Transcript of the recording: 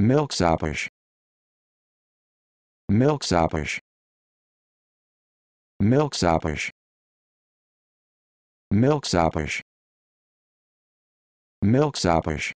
Milksoppish. Milk Milksoppish. Milk Milksoppish.